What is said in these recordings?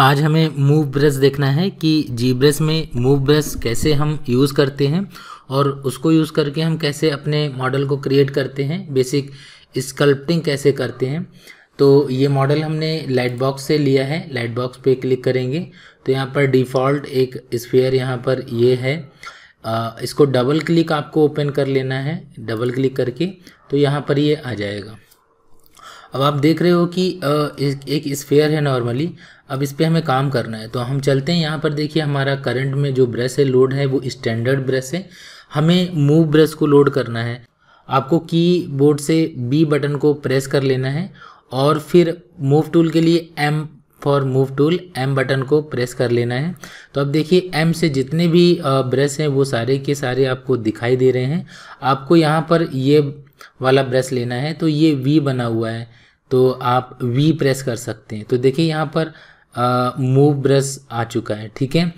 आज हमें move brush देखना है कि जी ब्रश में मूव ब्रश कैसे हम यूज़ करते हैं और उसको यूज़ करके हम कैसे अपने मॉडल को क्रिएट करते हैं बेसिक स्कल्पटिंग कैसे करते हैं तो ये मॉडल हमने लाइट बॉक्स से लिया है लाइट बॉक्स पे क्लिक करेंगे तो यहाँ पर डिफ़ॉल्ट एक स्पेयर यहाँ पर ये है आ, इसको डबल क्लिक आपको ओपन कर लेना है डबल क्लिक करके तो यहाँ पर ये आ जाएगा अब आप देख रहे हो कि एक स्फेयर है नॉर्मली अब इस पर हमें काम करना है तो हम चलते हैं यहाँ पर देखिए हमारा करंट में जो ब्रश है लोड है वो स्टैंडर्ड ब्रश है हमें मूव ब्रश को लोड करना है आपको की बोर्ड से बी बटन को प्रेस कर लेना है और फिर मूव टूल के लिए m for move tool m button को प्रेस कर लेना है तो अब देखिए एम से जितने भी ब्रश हैं वो सारे के सारे आपको दिखाई दे रहे हैं आपको यहाँ पर ये वाला ब्रश लेना है तो ये वी बना हुआ है तो आप वी प्रेस कर सकते हैं तो देखिए यहाँ पर मूव ब्रश आ चुका है ठीक है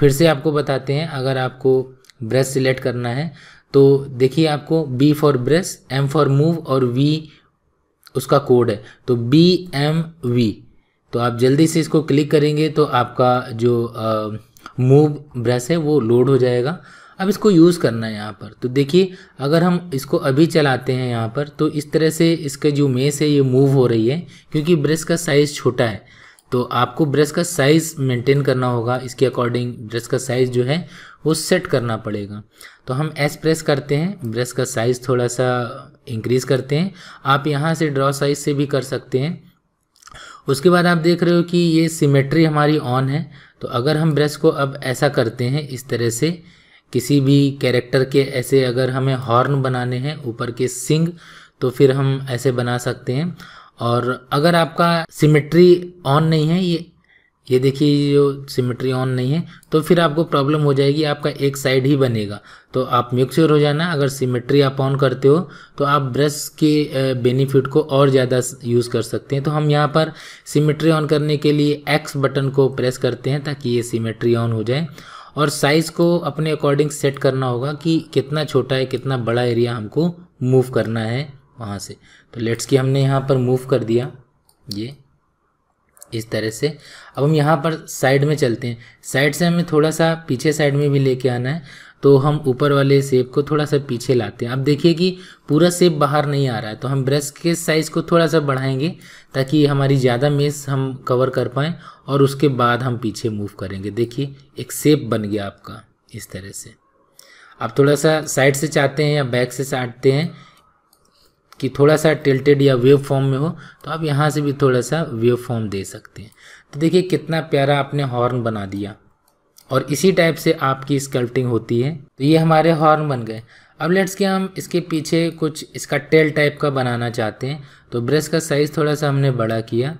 फिर से आपको बताते हैं अगर आपको ब्रश सिलेक्ट करना है तो देखिए आपको b for brush m for move और वी उसका कोड है तो बी एम वी तो आप जल्दी से इसको क्लिक करेंगे तो आपका जो मूव ब्रश है वो लोड हो जाएगा अब इसको यूज़ करना है यहाँ पर तो देखिए अगर हम इसको अभी चलाते हैं यहाँ पर तो इस तरह से इसका जो मेस है ये मूव हो रही है क्योंकि ब्रश का साइज़ छोटा है तो आपको ब्रश का साइज़ मेंटेन करना होगा इसके अकॉर्डिंग ब्रश का साइज़ जो है वो सेट करना पड़ेगा तो हम एस प्रेस करते हैं ब्रश का साइज़ थोड़ा सा इंक्रीज़ करते हैं आप यहाँ से ड्रॉ साइज़ से भी कर सकते हैं उसके बाद आप देख रहे हो कि ये सिमेट्री हमारी ऑन है तो अगर हम ब्रश को अब ऐसा करते हैं इस तरह से किसी भी कैरेक्टर के ऐसे अगर हमें हॉर्न बनाने हैं ऊपर के सिंग तो फिर हम ऐसे बना सकते हैं और अगर आपका सिमेट्री ऑन नहीं है ये ये देखिए जो सिमेट्री ऑन नहीं है तो फिर आपको प्रॉब्लम हो जाएगी आपका एक साइड ही बनेगा तो आप मेक हो जाना अगर सिमेट्री आप ऑन करते हो तो आप ब्रश के बेनिफिट को और ज़्यादा यूज़ कर सकते हैं तो हम यहाँ पर सिमेट्री ऑन करने के लिए एक्स बटन को प्रेस करते हैं ताकि ये सिमेट्री ऑन हो जाए और साइज़ को अपने अकॉर्डिंग सेट करना होगा कि कितना छोटा है कितना बड़ा एरिया हमको मूव करना है वहाँ से तो लेट्स की हमने यहाँ पर मूव कर दिया ये इस तरह से अब हम यहाँ पर साइड में चलते हैं साइड से हमें थोड़ा सा पीछे साइड में भी लेके आना है तो हम ऊपर वाले सेब को थोड़ा सा पीछे लाते हैं अब देखिए कि पूरा सेब बाहर नहीं आ रहा है तो हम ब्रश के साइज़ को थोड़ा सा बढ़ाएंगे ताकि हमारी ज़्यादा मेस हम कवर कर पाएँ और उसके बाद हम पीछे मूव करेंगे देखिए एक सेब बन गया आपका इस तरह से आप थोड़ा सा साइड से चाहते हैं या बैक से चाटते हैं कि थोड़ा सा टिल्टेड या वेव फॉर्म में हो तो आप यहाँ से भी थोड़ा सा वेव फॉर्म दे सकते हैं तो देखिए कितना प्यारा आपने हॉर्न बना दिया और इसी टाइप से आपकी स्कल्पटिंग होती है तो ये हमारे हॉर्न बन गए अब लेट्स के हम इसके पीछे कुछ इसका टेल टाइप का बनाना चाहते हैं तो ब्रश का साइज़ थोड़ा सा हमने बड़ा किया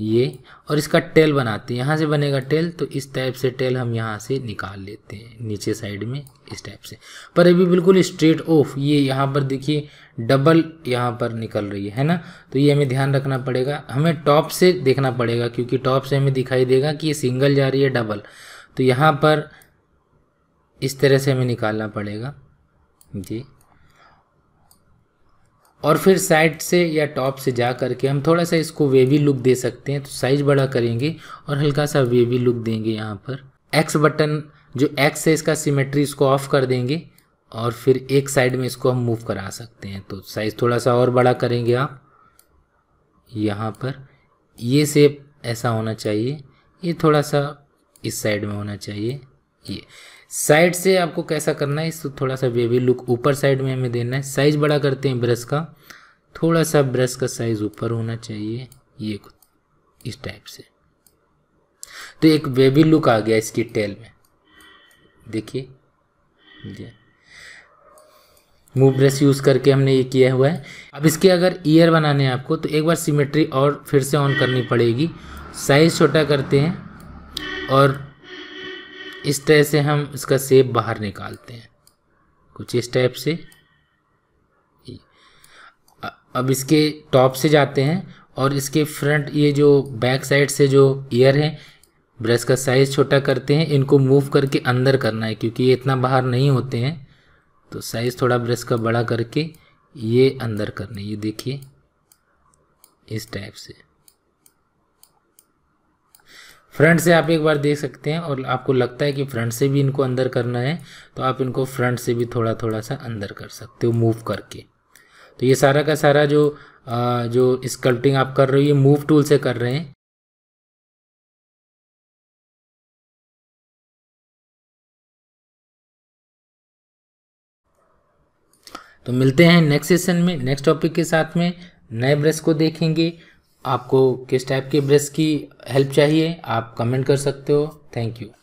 ये और इसका टेल बनाते हैं यहाँ से बनेगा टेल तो इस टाइप से टेल हम यहाँ से निकाल लेते हैं नीचे साइड में इस टाइप से पर अभी बिल्कुल स्ट्रेट ऑफ ये यहाँ पर देखिए डबल यहाँ पर निकल रही है है ना तो ये हमें ध्यान रखना पड़ेगा हमें टॉप से देखना पड़ेगा क्योंकि टॉप से हमें दिखाई देगा कि ये सिंगल जा रही है डबल तो यहाँ पर इस तरह से हमें निकालना पड़ेगा जी और फिर साइड से या टॉप से जा करके हम थोड़ा सा इसको वेवी लुक दे सकते हैं तो साइज बड़ा करेंगे और हल्का सा वेवी लुक देंगे यहाँ पर एक्स बटन जो एक्स है इसका सिमेट्री इसको ऑफ कर देंगे और फिर एक साइड में इसको हम मूव करा सकते हैं तो साइज़ थोड़ा सा और बड़ा करेंगे आप यहाँ पर ये सेप ऐसा होना चाहिए ये थोड़ा सा इस साइड में होना चाहिए ये साइड से आपको कैसा करना है इसको थोड़ा सा वेवी लुक ऊपर साइड में हमें देना है साइज बड़ा करते हैं ब्रश का थोड़ा सा ब्रश का साइज ऊपर होना चाहिए ये इस टाइप से तो एक वेवी लुक आ गया इसकी टेल में देखिए मूव ब्रश यूज़ करके हमने ये किया हुआ है अब इसके अगर ईयर बनाने हैं आपको तो एक बार सिमेट्री और फिर से ऑन करनी पड़ेगी साइज छोटा करते हैं और इस तरह से हम इसका सेप बाहर निकालते हैं कुछ इस टाइप से अब इसके टॉप से जाते हैं और इसके फ्रंट ये जो बैक साइड से जो ईयर हैं ब्रश का साइज़ छोटा करते हैं इनको मूव करके अंदर करना है क्योंकि ये इतना बाहर नहीं होते हैं तो साइज़ थोड़ा ब्रश का बड़ा करके ये अंदर करना है ये देखिए इस टाइप से फ्रंट से आप एक बार देख सकते हैं और आपको लगता है कि फ्रंट से भी इनको अंदर करना है तो आप इनको फ्रंट से भी थोड़ा थोड़ा सा अंदर कर सकते हो मूव करके तो ये सारा का सारा जो आ, जो स्कल्पटिंग आप कर रहे हो ये मूव टूल से कर रहे हैं तो मिलते हैं नेक्स्ट सेशन में नेक्स्ट टॉपिक के साथ में नए ब्रश को देखेंगे आपको किस टाइप के ब्रश की हेल्प चाहिए आप कमेंट कर सकते हो थैंक यू